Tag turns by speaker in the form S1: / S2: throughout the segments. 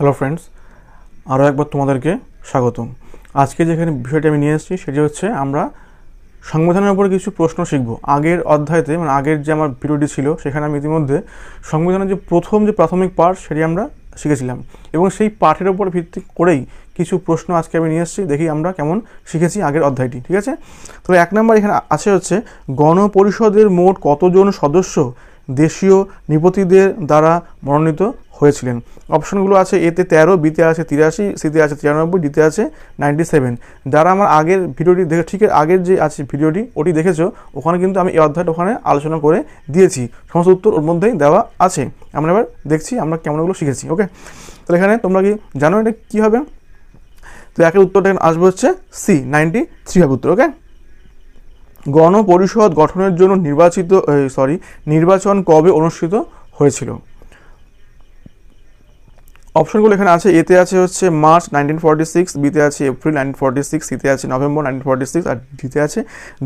S1: hello friends আরও একবার তোমাদেরকে স্বাগতম আজকে যেখানে বিষয়টি আমি নিয়ে এসেছি সেটি হচ্ছে আমরা সংবিধানের উপর কিছু প্রশ্ন শিখব আগের অধ্যায়তে মানে আগের যে আমার ভিডিওটি ছিল সেখানে আমি ইতিমধ্যে সংবিধানের যে প্রথম যে প্রাথমিক পাঠ সেটি আমরা শিখেছিলাম এবং সেই পাঠের উপর ভিত্তি করেই কিছু প্রশ্ন আজকে আমি নিয়ে এসেছি দেখি আমরা কেমন শিখেছি আগের অধ্যায়টি ঠিক আছে তো এক নম্বর এখানে আছে হচ্ছে গণপরিষদের মোট কতজন সদস্য দেশীয় নিপতিদের দ্বারা মনোনীত হয়েছিলেন অপশনগুলো আছে এতে তেরো বিতে আছে তিরাশি সিতে আছে তিরানব্বই ডিতে আছে নাইনটি সেভেন যারা আমার আগের ভিডিওটি দেখে ঠিক আগের যে আছে ভিডিওটি ওটি দেখেছো ওখানে কিন্তু আমি এই অধ্যায়টা ওখানে আলোচনা করে দিয়েছি সমস্ত উত্তর ওর মধ্যেই দেওয়া আছে আমরা এবার দেখছি আমরা কেমনগুলো শিখেছি ওকে তাহলে এখানে তোমরা কি জানো এটা কী হবে তো একের উত্তরটা এখানে আসবে হচ্ছে সি নাইনটি থ্রি হবে উত্তর ওকে গণপরিষদ গঠনের জন্য নির্বাচিত সরি নির্বাচন কবে অনুষ্ঠিত হয়েছিল অপশনগুলো এখানে আছে এতে আছে হচ্ছে মার্চ নাইনটিন সিক্স বিতে আছে এপ্রিল নাইনটিন সিক্স সিতে আছে নভেম্বর নাইনটিন ফর্টি সিক্স আর ডিতে আছে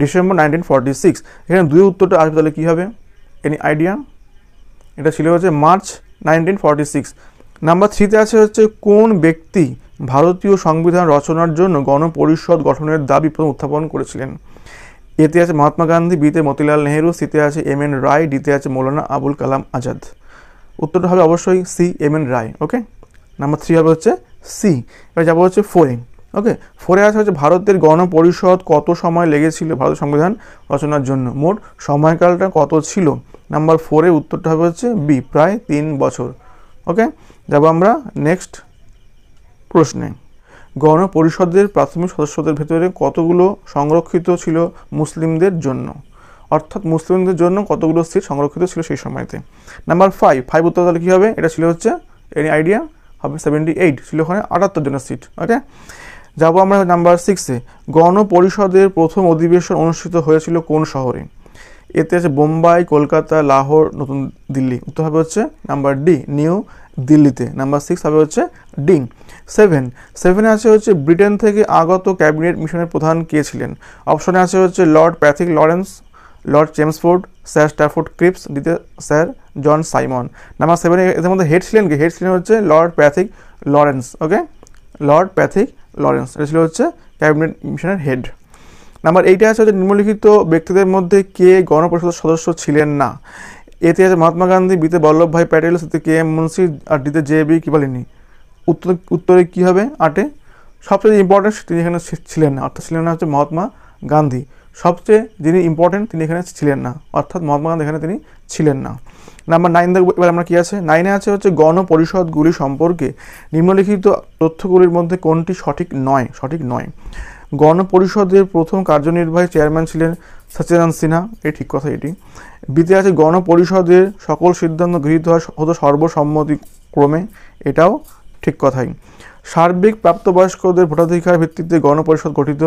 S1: ডিসেম্বর নাইনটিন ফর্টি সিক্স এখানে দুই উত্তরটা আসবে তাহলে কী হবে এনি আইডিয়া এটা ছিল হচ্ছে March nineteen forty six number থ্রিতে আছে হচ্ছে কোন ব্যক্তি ভারতীয় সংবিধান রচনার জন্য গণপরিষদ গঠনের দাবি প্রথম উত্থাপন করেছিলেন এতে আছে মহাত্মা গান্ধী বিতে মতিলাল নেহেরু সিতে আছে এম এন রায় ডিতে আছে মৌলানা আবুল কালাম আজাদ উত্তরটা হবে অবশ্যই C M N Roy okay number three হবে হচ্ছে সি এবার যাবো হচ্ছে ফোরে ওকে ফোরে আছে হচ্ছে ভারতের গণপরিষদ কত সময় লেগেছিল ভারত সংবিধান রচনার জন্য মোট সময়কালটা কত ছিল নাম্বার ফোরে উত্তরটা হবে হচ্ছে বি প্রায় তিন বছর ওকে যাবো আমরা নেক্সট প্রশ্নে গণপরিষদের প্রাথমিক সদস্যদের ভেতরে কতগুলো সংরক্ষিত ছিল মুসলিমদের জন্য অর্থাৎ মুসলিমদের জন্য কতগুলো সিট সংরক্ষিত ছিল সেই সময়তে নাম্বার ফাইভ ফাইভ উত্তর তাহলে কী হবে এটা ছিল হচ্ছে এনি আইডিয়া হবে সেভেন্টি এইট ছিল ওখানে আটাত্তর জনের সিট ওকে যাবো আমরা নাম্বার সিক্সে গণপরিষদের প্রথম অধিবেশন অনুষ্ঠিত হয়েছিল কোন শহরে এতে আছে বোম্বাই কলকাতা লাহোর নতুন দিল্লি উত্তর হবে হচ্ছে নাম্বার ডি নিউ দিল্লিতে নাম্বার সিক্স হবে হচ্ছে ডি সেভেন সেভেনে আছে হচ্ছে ব্রিটেন থেকে আগত ক্যাবিনেট মিশনের প্রধান কে ছিলেন অপশনে আছে হচ্ছে lord Pethick Lawrence lord Chelmsford sir Stafford Cripps দ্বিতীয় স্যার জন সাইমন নাম্বার সেভেনে এদের মধ্যে হেড ছিলেন কি হেড ছিলেন হচ্ছে lord Pethick Lawrence okay lord Pethick Lawrence এটা ছিল হচ্ছে ক্যাবিনেট মিশনের হেড নাম্বার এইটা আছে হচ্ছে নিম্নলিখিত ব্যক্তিদের মধ্যে কে গণপরিষদের সদস্য ছিলেন না এতে আছে মহাত্মা গান্ধী বিতে বল্লভভাই প্যাটেল সাথে কে এম মুন্সি আর ডিতে জে বি বলেনি উত্তর উত্তরে কী হবে আটে সবচেয়ে ইম্পর্টেন্ট তিনি এখানে ছিলেন না অর্থাৎ ছিলেন না হচ্ছে মহাত্মা গান্ধী সবচেয়ে যিনি ইম্পর্টেন্ট তিনি এখানে ছিলেন না অর্থাৎ মহাত্মা গান্ধী এখানে তিনি ছিলেন না নাম্বার নাইন দেখবো এবার আমরা কী আছে নাইনে আছে হচ্ছে গণপরিষদগুলি সম্পর্কে নিম্নলিখিত তথ্যগুলির মধ্যে কোনটি সঠিক নয় সঠিক নয় গণপরিষদের প্রথম কার্যনির্বাহী চেয়ারম্যান ছিলেন সচিদানন্দ সিনহা এ ঠিক কথা এটি বিতে আছে গণপরিষদের সকল সিদ্ধান্ত গৃহীত হতো ক্রমে এটাও ঠিক কথাই সার্বিক প্রাপ্তবয়স্কদের ভোটাধিকার ভিত্তিতে গণপরিষদ গঠিত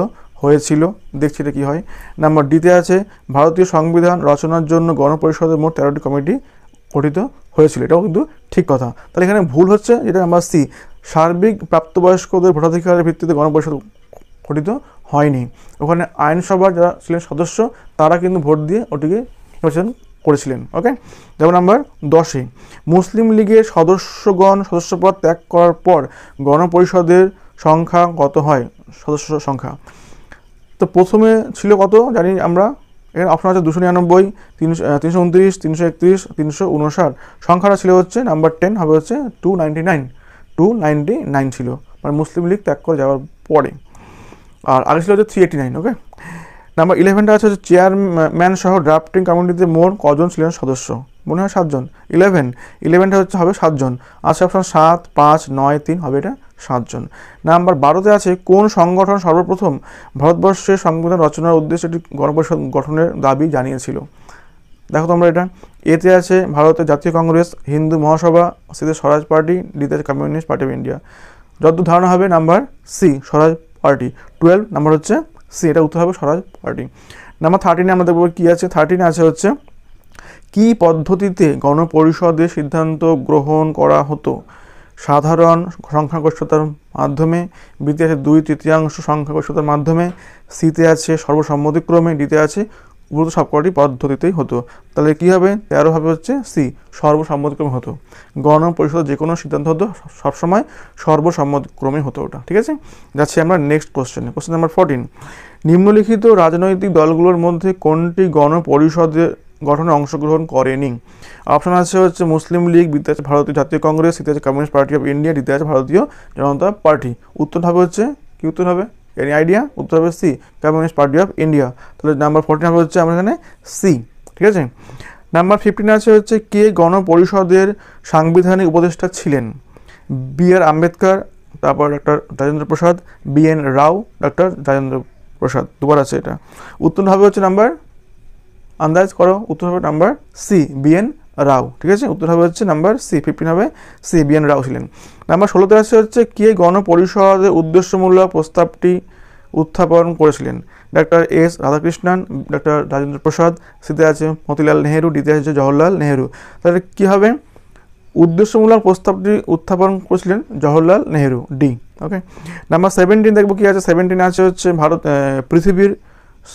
S1: হয়েছিল দেখছি এটা কী হয় নাম্বার ডিতে আছে ভারতীয় সংবিধান রচনার জন্য গণপরিষদের মোট তেরোটি কমিটি গঠিত হয়েছিল এটাও কিন্তু ঠিক কথা তাহলে এখানে ভুল হচ্ছে যেটা নাম্বার সি সার্বিক প্রাপ্তবয়স্কদের ভোটাধিকারের ভিত্তিতে গণপরিষদ গঠিত হয়নি ওখানে আইনসভার যারা ছিলেন সদস্য তারা কিন্তু ভোট দিয়ে ওটিকে নির্বাচন করেছিলেন ওকে যেমন নাম্বার দশে মুসলিম লীগের সদস্যগণ সদস্যপদ ত্যাগ করার পর গণপরিষদের সংখ্যা কত হয় সদস্য সংখ্যা তো প্রথমে ছিল কত জানি আমরা এখানে অপশন আছে দুশো নিরানব্বই তিনশো তিনশো উনত্রিশ তিনশো একত্রিশ তিনশো উনষাট সংখ্যাটা ছিল হচ্ছে নাম্বার টেন হবে হচ্ছে two ninety nine two ninety nine ছিল মানে মুসলিম লীগ ত্যাগ করে যাওয়ার পরে আর আগে ছিল হচ্ছে three eighty nine okay number ইলেভেনটা আছে হচ্ছে চেয়ারম্যান সহ ড্রাফটিং কমিটিতে মোর কজন ছিলেন সদস্য মনে হয় সাতজন ইলেভেন ইলেভেনটা হচ্ছে হবে সাতজন আছে আচ্ছা, অপশন সাত পাঁচ নয় তিন হবে এটা সাতজন নাম্বার বারোতে আছে কোন সংগঠন সর্বপ্রথম ভারতবর্ষের সংবিধান রচনার উদ্দেশ্যে একটি গণপরিষদ গঠনের দাবি জানিয়েছিল দেখো তোমরা এটা এতে আছে ভারতের জাতীয় কংগ্রেস হিন্দু মহাসভা সিতে স্বরাজ পার্টি ডিতে কমিউনিস্ট পার্টি অফ ইন্ডিয়া যত ধারণা হবে number C Swaraj party twelve number হচ্ছে সি এটা উত্তর হবে স্বরাজ পার্টি নাম্বার থার্টিনে আমরা দেখবো কী আছে থার্টিনে আছে হচ্ছে কি পদ্ধতিতে গণপরিষদের সিদ্ধান্ত গ্রহণ করা হতো সাধারণ সংখ্যাগরিষ্ঠতার মাধ্যমে বিতে আছে দুই তৃতীয়াংশ সংখ্যাগরিষ্ঠতার মাধ্যমে সিতে আছে সর্বসম্মতিক্রমে ডিতে আছে উপরত সবকটি পদ্ধতিতেই হতো তাহলে কী হবে তেরো হবে হচ্ছে সি সর্বসম্মতিক্রমে হতো গণ পরিষদ যে কোনো সিদ্ধান্ত হতো সবসময় সর্বসম্মতিক্রমে হতো ওটা ঠিক আছে যাচ্ছি আমরা নেক্সট কোশ্চেনে কোশ্চেন নাম্বার ফোরটিন নিম্নলিখিত রাজনৈতিক দলগুলোর মধ্যে কোনটি গণ পরিষদের গঠনে অংশগ্রহণ করেনি অপশন আছে হচ্ছে মুসলিম লীগ বিদ্যা আছে ভারতীয় জাতীয় কংগ্রেস তৃতীয় আছে কমিউনিস্ট পার্টি অফ ইন্ডিয়া দ্বিতীয় আছে ভারতীয় জনতা পার্টি উত্তর হবে হচ্ছে কি উত্তর হবে এনি আইডিয়া উত্তর হবে C communist party of India তাহলে নাম্বার ফোরটিন হবে হচ্ছে আমরা এখানে সি ঠিক আছে নাম্বার ফিফটিন আছে হচ্ছে কে গণপরিষদের সাংবিধানিক উপদেষ্টা ছিলেন বি আর আম্বেদকর তারপর doctor Rajendra Prasad B N Rao doctor Rajendra Prasad দুবার আছে এটা উত্তর হবে হচ্ছে নাম্বার আন্দাজ করো উত্তর হবে নাম্বার সি বিএন রাও ঠিক আছে উত্তর হবে হচ্ছে নাম্বার সি ফিফটিন হবে সি বিএন রাও ছিলেন নাম্বার ষোলোতে আছে হচ্ছে কে গণপরিষদের উদ্দেশ্যমূলক প্রস্তাবটি উত্থাপন করেছিলেন ডাক্তার এস রাধাকৃষ্ণন ডাক্তার রাজেন্দ্র প্রসাদ সিতে আছে মতিলাল নেহেরু ডিতে আছে জওহরলাল নেহেরু তাহলে কী হবে উদ্দেশ্যমূলক প্রস্তাবটি উত্থাপন করেছিলেন Jawaharlal Nehru D okay number seventeen দেখবো কী আছে সেভেন্টিন আছে হচ্ছে ভারত পৃথিবীর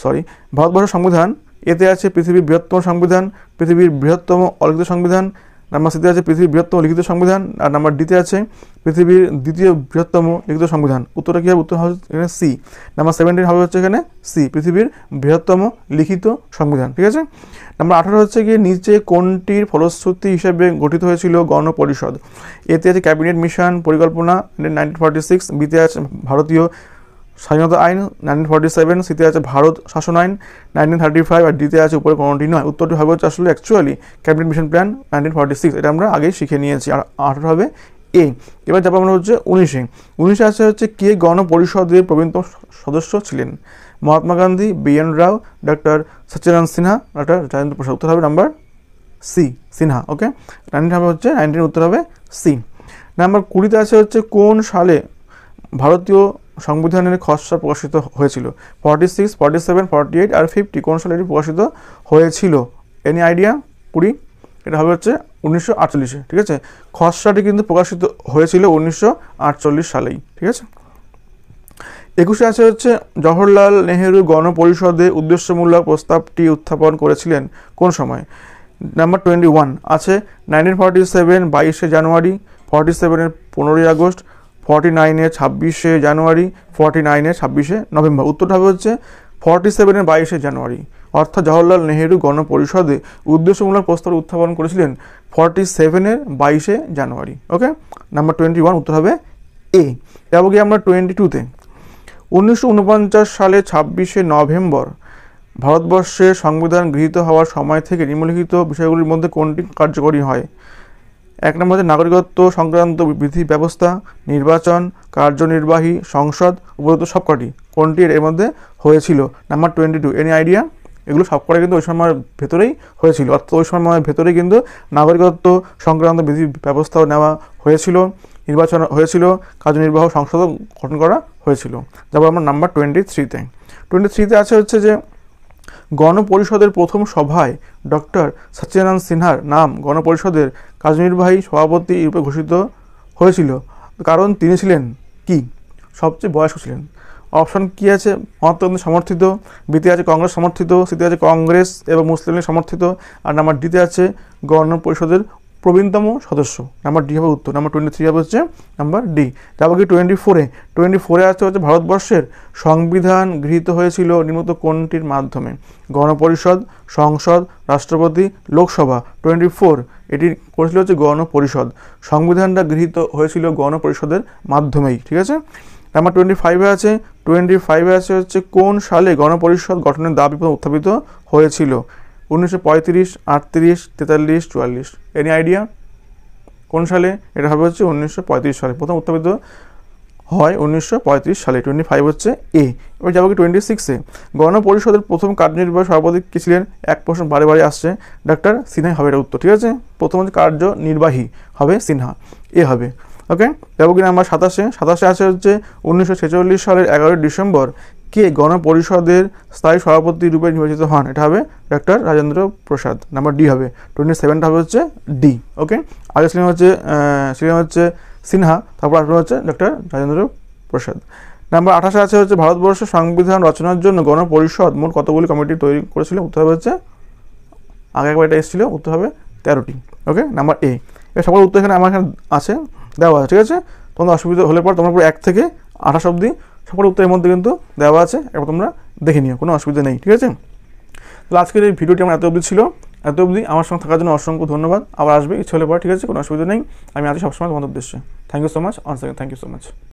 S1: সরি ভারতবর্ষ সংবিধান এতে আছে পৃথিবীর বৃহত্তম সংবিধান পৃথিবীর বৃহত্তম অলিখিত সংবিধান নাম্বার সিতে আছে পৃথিবীর বৃহত্তম লিখিত সংবিধান আর নাম্বার ডিতে আছে পৃথিবীর দ্বিতীয় বৃহত্তম লিখিত সংবিধান উত্তরটা কী হবে উত্তর হবে এখানে সি নাম্বার সেভেন্টিন হবে হচ্ছে এখানে সি পৃথিবীর বৃহত্তম লিখিত সংবিধান ঠিক আছে নাম্বার আঠারো হচ্ছে গিয়ে নিচে কোনটির ফলশ্রুতি হিসেবে গঠিত হয়েছিল গণপরিষদ এতে আছে ক্যাবিনেট মিশন পরিকল্পনা নাইনটিন ফর্টি সিক্স বিতে আছে ভারতীয় স্বাধীনতা আইন নাইনটিন ফর্টি সেভেন সিতে আছে ভারত শাসন আইন নাইনটিন থার্টি ফাইভ আর ডিতে আছে উপরে কোনোটি নয় উত্তরটি হবে হচ্ছে আসলে actually cabinet mission plan nineteen forty six এটা আমরা আগেই শিখে নিয়েছি আর আঠারো হবে এ এবার যাবো আমরা হচ্ছে উনিশে উনিশে আছে হচ্ছে কে গণপরিষদের প্রবীণতম সদস্য ছিলেন Mahatma Gandhi B N Rao doctor Sachchidananda Sinha doctor Rajendra Prasad উত্তর হবে number C Sinha okay nineteen হবে হচ্ছে নাইনটিন উত্তর হবে সি নাম্বার কুড়িতে আছে হচ্ছে কোন সালে ভারতীয় সংবিধানের খসড়া প্রকাশিত হয়েছিল forty six forty seven forty eight আর ফিফটি কোন সালে এটি প্রকাশিত হয়েছিল এনি আইডিয়া কুড়ি এটা হবে হচ্ছে উনিশশো আটচল্লিশে ঠিক আছে খসড়াটি কিন্তু প্রকাশিত হয়েছিল উনিশশো আটচল্লিশ সালেই ঠিক আছে একুশে আছে হচ্ছে জওহরলাল নেহেরু গণপরিষদে উদ্দেশ্যমূলক প্রস্তাবটি উত্থাপন করেছিলেন কোন সময় নাম্বার টোয়েন্টি ওয়ান আছে নাইনটিন ফর্টি সেভেন বাইশে জানুয়ারি ফর্টি সেভেনের পনেরোই আগস্ট ফর্টি নাইনে ছাব্বিশে জানুয়ারি ফর্টি নাইনে ছাব্বিশে নভেম্বর উত্তরটা হবে হচ্ছে ফর্টি সেভেনের বাইশে জানুয়ারি অর্থাৎ জওয়াহরলাল নেহেরু গণপরিষদে উদ্দেশ্যমূলক প্রস্তাব উত্থাপন করেছিলেন ফর্টি সেভেনের বাইশে January okay number twenty one উত্তর হবে এ এবং গিয়ে আমরা টোয়েন্টি টুতে উনিশশো সালে ছাব্বিশে নভেম্বর ভারতবর্ষে সংবিধান গৃহীত হওয়ার সময় থেকে নিম্নলিখিত বিষয়গুলির মধ্যে কোনটি কার্যকরী হয় এক নম্বর হচ্ছে নাগরিকত্ব সংক্রান্ত বিধি ব্যবস্থা নির্বাচন কার্যনির্বাহী সংসদ উপরত সবকটি কোনটি এর মধ্যে হয়েছিল number twenty two any idea এগুলো সবকটা কিন্তু ওই সময়ের ভেতরেই হয়েছিল অর্থাৎ ওই সময়ের ভেতরেই কিন্তু নাগরিকত্ব সংক্রান্ত বিধি ব্যবস্থাও নেওয়া হয়েছিল নির্বাচন হয়েছিল কার্যনির্বাহ সংসদ গঠন করা হয়েছিল যাবো আমার নাম্বার টোয়েন্টি থ্রিতে টোয়েন্টি থ্রিতে আছে হচ্ছে যে গণপরিষদের প্রথম সভায় ডক্টর সত্যেনারায়ণ সিনহার নাম গণপরিষদের কার্যনির্বাহী সভাপতি রূপে ঘোষিত হয়েছিল কারণ তিনি ছিলেন কি সবচেয়ে বয়স্ক ছিলেন অপশন কি আছে মহাত্মা গান্ধী সমর্থিত বিতে আছে কংগ্রেস সমর্থিত সিতে আছে কংগ্রেস এবং মুসলিম লীগ সমর্থিত আর নাম্বার ডিতে আছে গণ পরিষদের প্রবীণতম সদস্য নাম্বার ডি হবে উত্তর নাম্বার টোয়েন্টি থ্রি হবে হচ্ছে নাম্বার ডি তারপর কি টোয়েন্টি ফোরে টোয়েন্টি ফোরে আসতে হচ্ছে ভারতবর্ষের সংবিধান গৃহীত হয়েছিল নিম্নত কোনটির মাধ্যমে গণপরিষদ সংসদ রাষ্ট্রপতি লোকসভা টোয়েন্টি ফোর এটি করেছিল হচ্ছে গণপরিষদ সংবিধানটা গৃহীত হয়েছিল গণপরিষদের মাধ্যমেই ঠিক আছে নাম্বার টোয়েন্টি ফাইভে আছে টোয়েন্টি ফাইভে আছে হচ্ছে কোন সালে গণপরিষদ গঠনের দাবি উত্থাপিত হয়েছিল উনিশশো পঁয়ত্রিশ আটত্রিশ তেতাল্লিশ চুয়াল্লিশ এনি আইডিয়া কোন সালে এটা হবে হচ্ছে উনিশশো সালে প্রথম উত্থাপিত হয় উনিশশো সালে টোয়েন্টি ফাইভ হচ্ছে এ এবার যাবো কি টোয়েন্টি সিক্সে গণপরিষদের প্রথম কার্যনির্বাহী সভাপতি কি ছিলেন এক প্রশ্ন বারে বারে আসছে ডাক্তার সিনহাই হবে এটা উত্তর ঠিক আছে প্রথম হচ্ছে কার্যনির্বাহী হবে সিনহা এ হবে ওকে যাবো কিনা আমরা সাতাশে সাতাশে আছে হচ্ছে উনিশশো ছেচল্লিশ সালের এগারোই ডিসেম্বর কে গণপরিষদের স্থায়ী সভাপতি রূপে নির্বাচিত হন এটা হবে doctor Rajendra Prasad number D হবে টোয়েন্টি সেভেনটা হবে হচ্ছে ডি ওকে আগে ছিলেন হচ্ছে ছিলেন হচ্ছে সিনহা তারপর আসবে হচ্ছে ডক্টর রাজেন্দ্র প্রসাদ নাম্বার আঠাশে আছে হচ্ছে ভারতবর্ষের সংবিধান রচনার জন্য গণপরিষদ মোট কতগুলি কমিটি তৈরি করেছিল উত্তর হবে হচ্ছে আগে একবার এটা এসেছিলো উত্তর হবে তেরোটি ওকে নাম্বার এ এবার সকল উত্তর এখানে আমার এখানে আছে দেওয়া আছে ঠিক আছে তোমাদের অসুবিধা হলে পর তোমরা পুরো এক থেকে আঠাশ অব্দি সকল উত্তরের মধ্যে কিন্তু দেওয়া আছে একবার তোমরা দেখে নিও কোনো অসুবিধা নেই ঠিক আছে তো আজকের এই ভিডিওটি আমার এত অবধি ছিল এত অবধি আমার সঙ্গে থাকার জন্য অসংখ্য ধন্যবাদ আবার আসবে ইচ্ছে হলে পর ঠিক আছে কোনো অসুবিধা নেই আমি আজকে সবসময় তোমাদের উদ্দেশ্যে থ্যাংক ইউ সো মাচ অন থ্যাংক ইউ সো মাচ